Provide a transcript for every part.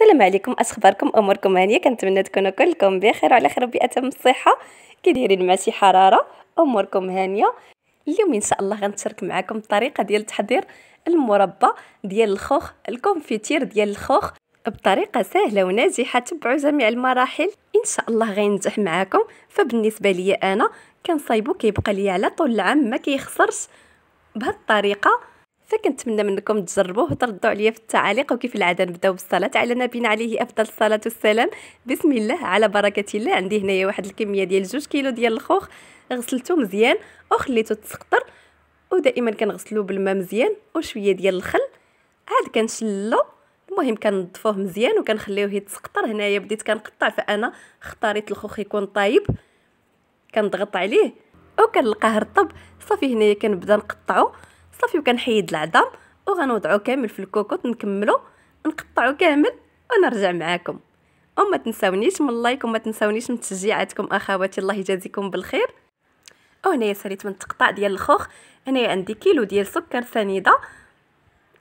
السلام عليكم اش اخباركم اموركم هانيه كنتمنى تكونوا كلكم بخير وعلى خير باتم الصحه كي دايرين مع شي حراره اموركم هانيه اليوم ان شاء الله غنشارك معكم الطريقه ديال تحضير المربى ديال الخوخ الكونفيتير ديال الخوخ بطريقه سهله وناجحه تبعوا جميع المراحل ان شاء الله غينجح معاكم فبالنسبه لي انا كنصايبو كيبقى ليا على طول العام ما كيخسرش بهالطريقه كنتمنى منكم تجربوه وتردوا عليا في التعاليق وكيف العاده نبداو بالصلاه على نبينا عليه افضل الصلاه والسلام بسم الله على بركه الله عندي هنايا واحد الكميه ديال جوج كيلو ديال الخوخ غسلته مزيان وخليته تسقطر ودائما كنغسلو بالماء مزيان وشويه ديال الخل عاد كنشلو المهم كنضفوه مزيان وكنخليوه يتسقطر هنايا بديت كنقطع فانا اختاريت الخوخ يكون طايب كنضغط عليه وكنلقاه رطب صافي هنايا كنبدا نقطعو صافي وكنحيد العظام وغنوضعو كامل في الكوكوط نكملو نقطعو كامل ونرجع معاكم وما تنساونيش من اللايك وما تنساونيش من تشجيعاتكم اخواتي الله يجازيكم بالخير وهنايا ساليت من التقطاع ديال الخوخ هنايا عندي كيلو ديال سكر سنيده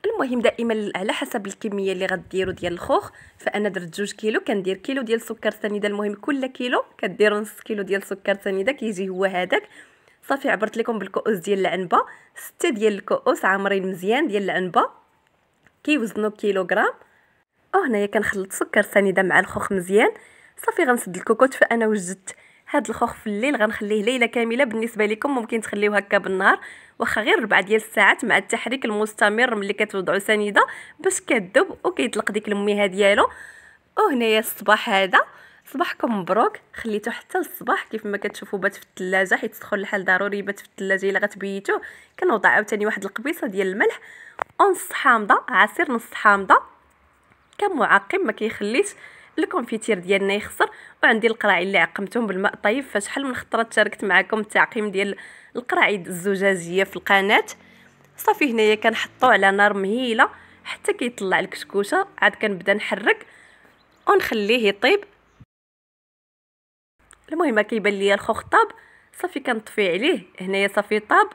المهم دائما على حسب الكميه اللي غديروا ديال الخوخ فانا درت جوج كيلو كندير كيلو ديال سكر سنيده المهم كل كيلو كديروا نص كيلو ديال سكر سنيده كيجي هو هذاك صافي عبرت لكم بالكؤوس ديال العنبه ستة ديال الكؤوس عامرين مزيان ديال العنبه كيوزنوا كيلوغرام وهنايا كنخلط سكر سنيده مع الخوخ مزيان صافي غنسد الكوكوت فانا وجدت هاد الخوخ في الليل غنخليه ليله كامله بالنسبه لكم ممكن تخليوه هكا بالنهار واخا غير ربعه ديال الساعات مع التحريك المستمر ملي كتوضعوا سنيده باش كذب وكيطلق ديك المياه ديالو وهنايا الصباح هذا صباحكم مبروك خليتو حتى الصباح كيف ما كتشوفوا بات في الثلاجه حيت تدخل الحال ضروري بات في الثلاجه الا غتبيتو كنوضع عاوتاني واحد القبيصه ديال الملح ونص حامضه عصير نص حامضه كمعقم ما كيخليش الكونفيتير ديالنا يخسر وعندي القراعي اللي عقمتهم بالماء طيب فشحال من خطره شاركت معكم التعقيم ديال القراعي الزجاجيه في القناه صافي هنايا كنحطو على نار مهيله حتى كيطلع الكشكوشه عاد كنبدا نحرك ونخليه يطيب المهم كيبان ليا الخوخ طاب صافي كنطفي عليه هنايا صافي طاب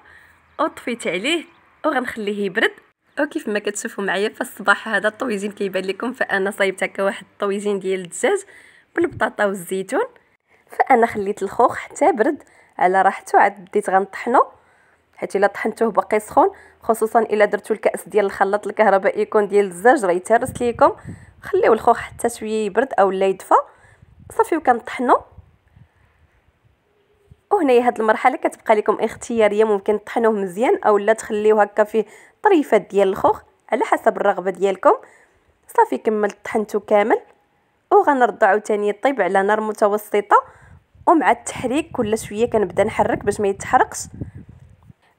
وطفيت عليه وغنخليه يبرد وكيف ما كتشوفوا معايا في الصباح هذا الطويزين كيبان لكم فانا صايبت هكا واحد الطويزين ديال الدجاج بالبطاطا والزيتون فانا خليت الخوخ حتى برد على راحته عاد بديت غنطحنو حيت الا طحنتوه باقي سخون خصوصا الا درتو الكاس ديال الخلاط الكهربائي يكون ديال الدجاج راه يتهرس ليكم خليو الخوخ حتى شويه يبرد اولا يدفى صافي وكنطحنو وهنايا هاد المرحله كتبقى لكم اختياريه ممكن تطحنوه مزيان اولا تخليوه هكا فيه طريفات ديال الخوخ على حسب الرغبه ديالكم صافي كملت طحنته كامل وغنرضع عاوتاني طيب على نار متوسطه ومع التحريك كل شويه كنبدا نحرك باش ما يتحرقش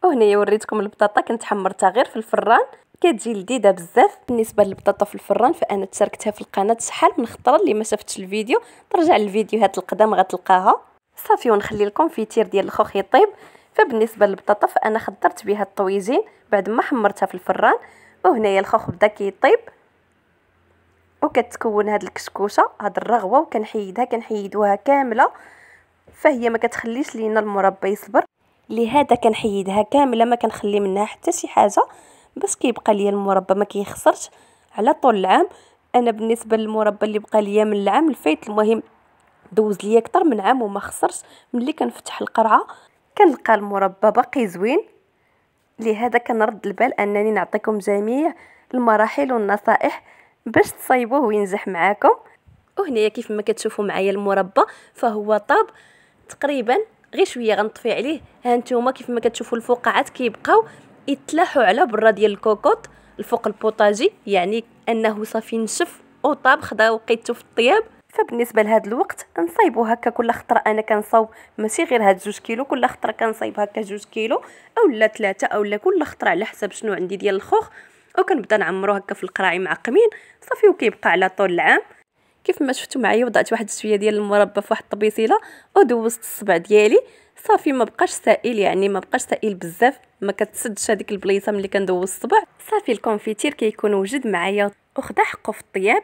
وهنا وريتكم البطاطا كنت حمرتها غير في الفران كتجي لذيذه بزاف بالنسبه للبطاطا في الفران فانا تشاركتها في القناه شحال من خطره اللي ما شافتش الفيديو ترجع للفيديوهات القدام غتلقاها صافي ونخلي الكونفيتير ديال الخوخ يطيب فبالنسبه للبطاطا فانا خضرت بها الطويجين بعد ما حمرتها في الفران وهنايا الخوخ بدا كيطيب وكتكون هاد الكشكوشه هاد الرغوه وكنحيدها كنحيدوها كامله فهي ما كتخليش لينا المربى يصبر لهذا كنحيدها كامله ما كنخلي منها حتى شي حاجه باش كيبقى ليا المربى ما كيخسرش على طول العام انا بالنسبه للمربى اللي بقى ليا من العام الفايت المهم دوز ليا اكثر من عام وما خسرش ملي كنفتح القرعه كنلقى المربى باقي زوين لهذا كنرد البال انني نعطيكم جميع المراحل والنصائح باش تصايبوه وينجح معاكم وهنايا كيف ما كتشوفوا معايا المربى فهو طاب تقريبا غير شويه غنطفي عليه ها نتوما كيف ما كتشوفوا الفقاعات كيبقاو يتلاحوا على برا ديال الكوكوط الفوق البوطاجي يعني انه صافي نشف وطاب خدا وقيتو في الطياب فبالنسبه لهذا الوقت نصايبو هكا كل خطره انا كنصاوب ماشي غير هاد جوج كيلو كل خطره كنصايب هكا جوج كيلو اولا ثلاثه اولا كل خطره على حسب شنو عندي ديال الخوخ وكنبدا نعمرو هكا في القراعي معقمين صافي وكيبقى على طول العام كيف ما شفتوا معايا وضعت واحد شويه ديال المربى في واحد الطبيسيله ودوزت الصبع ديالي صافي ما بقاش سائل يعني ما بقاش سائل بزاف ما كتسدش هذيك البليصه ملي كندوز الصبع صافي الكونفيتير كيكون وجد معايا وخدا حقه في الطياب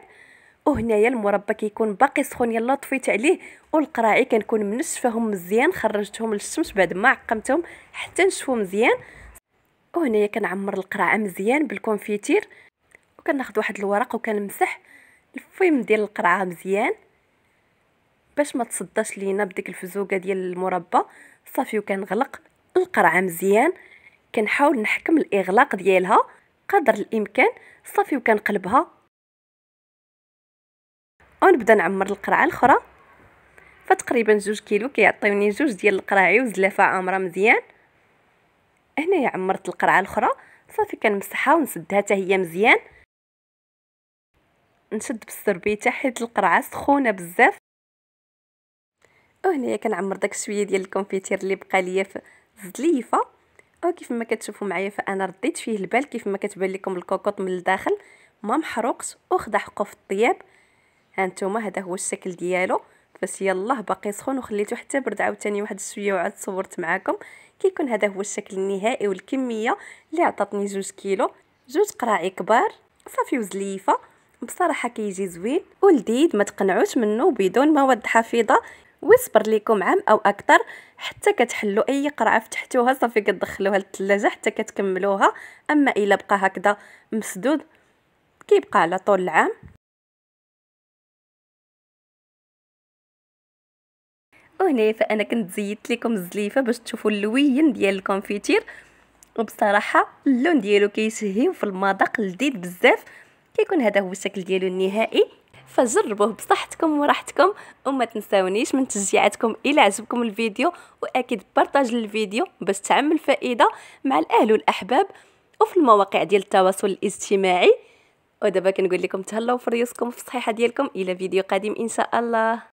وهنايا المربى كيكون باقي سخون يلا طفيت عليه والقراعي كنكون منشفاهم مزيان خرجتهم للشمس بعد ما عقمتهم حتى نشفو مزيان وهنايا كنعمر القرعه مزيان بالكونفيتير وكناخذ واحد الورق وكنمسح الفيم ديال القرعه مزيان باش ما تصداش لينا بديك الفزوقه ديال المربى صافي وكنغلق القرعه مزيان كنحاول نحكم الاغلاق ديالها قدر الامكان صافي وكنقلبها ونبدا نعمر القرعه الاخرى فتقريبا زوج كيلو كيعطيوني زوج ديال القراعي وزلافه عامره مزيان هنايا عمرت القرعه الاخرى صافي كنمسحها ونسدها حتى هي مزيان نشد بالسربيته حيت القرعه سخونه بزاف وهنايا كنعمر داك شويه ديال الكونفيتير اللي بقى ليا في الزليفه او كيف ما كتشوفوا معايا فانا رديت فيه البال كيف ما كتبان لكم الكوكوط من الداخل ما محروقش وخدا حقه في الطياب هانتوما هذا هو الشكل ديالو بس يلا باقي سخون وخليته حتى برد عاوتاني واحد شويه وعاد صورت معاكم كيكون هذا هو الشكل النهائي والكميه اللي عطاتني جوج كيلو جوج قراعي كبار صافي وزليفه بصراحه كيجي زوين ولذيذ ما تقنعوش منه بدون مواد حافظه ويصبر لكم عام او اكثر حتى كتحلوا اي قرعه فتحتوها صافي كتدخلوها للثلاجه حتى كتكملوها اما الا بقى هكذا مسدود كيبقى على طول العام وهنا فانا كنت زيدت لكم الزليفه باش تشوفوا اللوين ديال الكونفيتير وبصراحه اللون ديالو كيشهي وفي المذاق لذيذ بزاف كيكون هذا هو الشكل ديالو النهائي فجربوه بصحتكم وراحتكم وما تنساونيش من تشجيعاتكم الى عجبكم الفيديو واكيد بارطاج الفيديو باش تعم الفائده مع الاهل والاحباب وفي المواقع ديال التواصل الاجتماعي ودابا كنقول لكم تهلاو في ريوسكم في الصحيحه ديالكم الى فيديو قادم ان شاء الله